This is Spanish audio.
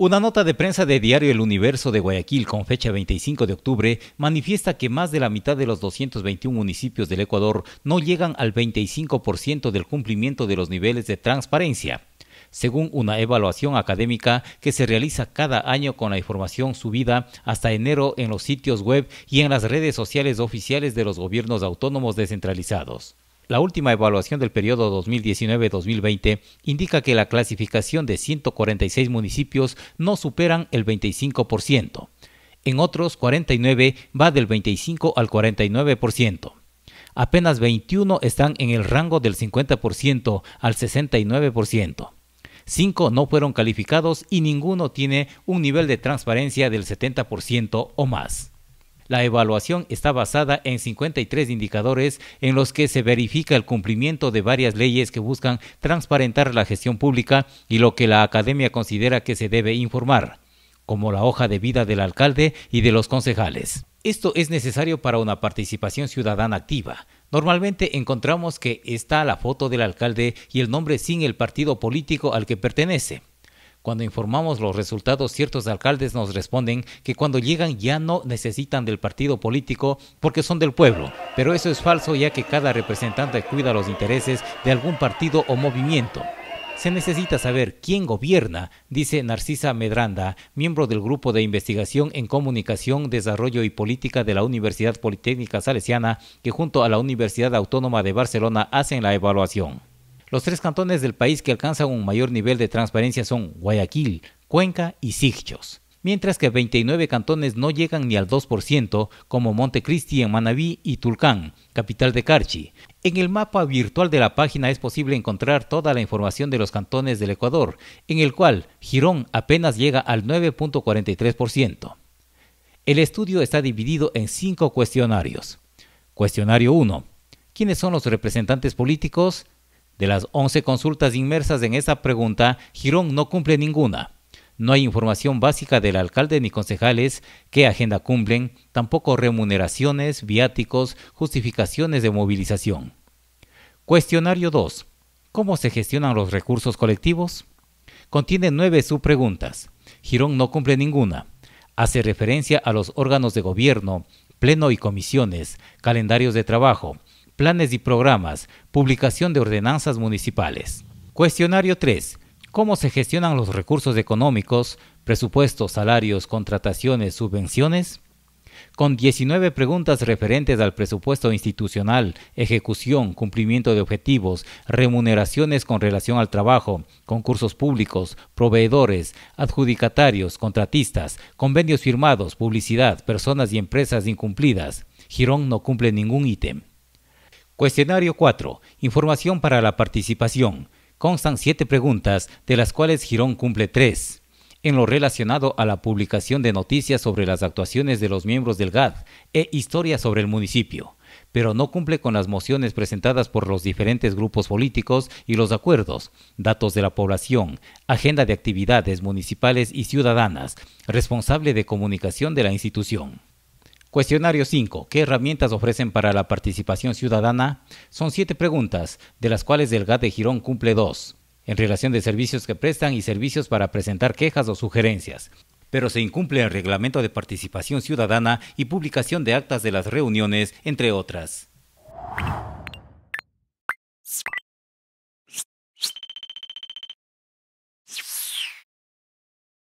Una nota de prensa de Diario El Universo de Guayaquil con fecha 25 de octubre manifiesta que más de la mitad de los 221 municipios del Ecuador no llegan al 25% del cumplimiento de los niveles de transparencia. Según una evaluación académica que se realiza cada año con la información subida hasta enero en los sitios web y en las redes sociales oficiales de los gobiernos autónomos descentralizados. La última evaluación del periodo 2019-2020 indica que la clasificación de 146 municipios no superan el 25%. En otros 49 va del 25 al 49%. Apenas 21 están en el rango del 50% al 69%. 5 no fueron calificados y ninguno tiene un nivel de transparencia del 70% o más. La evaluación está basada en 53 indicadores en los que se verifica el cumplimiento de varias leyes que buscan transparentar la gestión pública y lo que la academia considera que se debe informar, como la hoja de vida del alcalde y de los concejales. Esto es necesario para una participación ciudadana activa. Normalmente encontramos que está la foto del alcalde y el nombre sin el partido político al que pertenece. Cuando informamos los resultados, ciertos alcaldes nos responden que cuando llegan ya no necesitan del partido político porque son del pueblo. Pero eso es falso ya que cada representante cuida los intereses de algún partido o movimiento. Se necesita saber quién gobierna, dice Narcisa Medranda, miembro del Grupo de Investigación en Comunicación, Desarrollo y Política de la Universidad Politécnica Salesiana, que junto a la Universidad Autónoma de Barcelona hacen la evaluación. Los tres cantones del país que alcanzan un mayor nivel de transparencia son Guayaquil, Cuenca y Sichos. mientras que 29 cantones no llegan ni al 2%, como Montecristi en Manabí y Tulcán, capital de Carchi. En el mapa virtual de la página es posible encontrar toda la información de los cantones del Ecuador, en el cual Girón apenas llega al 9.43%. El estudio está dividido en cinco cuestionarios. Cuestionario 1. ¿Quiénes son los representantes políticos? De las 11 consultas inmersas en esta pregunta, Girón no cumple ninguna. No hay información básica del alcalde ni concejales, qué agenda cumplen, tampoco remuneraciones, viáticos, justificaciones de movilización. Cuestionario 2. ¿Cómo se gestionan los recursos colectivos? Contiene nueve subpreguntas. Girón no cumple ninguna. Hace referencia a los órganos de gobierno, pleno y comisiones, calendarios de trabajo, planes y programas, publicación de ordenanzas municipales. Cuestionario 3. ¿Cómo se gestionan los recursos económicos, presupuestos, salarios, contrataciones, subvenciones? Con 19 preguntas referentes al presupuesto institucional, ejecución, cumplimiento de objetivos, remuneraciones con relación al trabajo, concursos públicos, proveedores, adjudicatarios, contratistas, convenios firmados, publicidad, personas y empresas incumplidas. Girón no cumple ningún ítem. Cuestionario 4. Información para la participación. Constan siete preguntas, de las cuales Girón cumple tres. En lo relacionado a la publicación de noticias sobre las actuaciones de los miembros del GAD e historia sobre el municipio, pero no cumple con las mociones presentadas por los diferentes grupos políticos y los acuerdos, datos de la población, agenda de actividades municipales y ciudadanas, responsable de comunicación de la institución. Cuestionario 5. ¿Qué herramientas ofrecen para la participación ciudadana? Son siete preguntas, de las cuales gat de Girón cumple dos, en relación de servicios que prestan y servicios para presentar quejas o sugerencias. Pero se incumple el reglamento de participación ciudadana y publicación de actas de las reuniones, entre otras.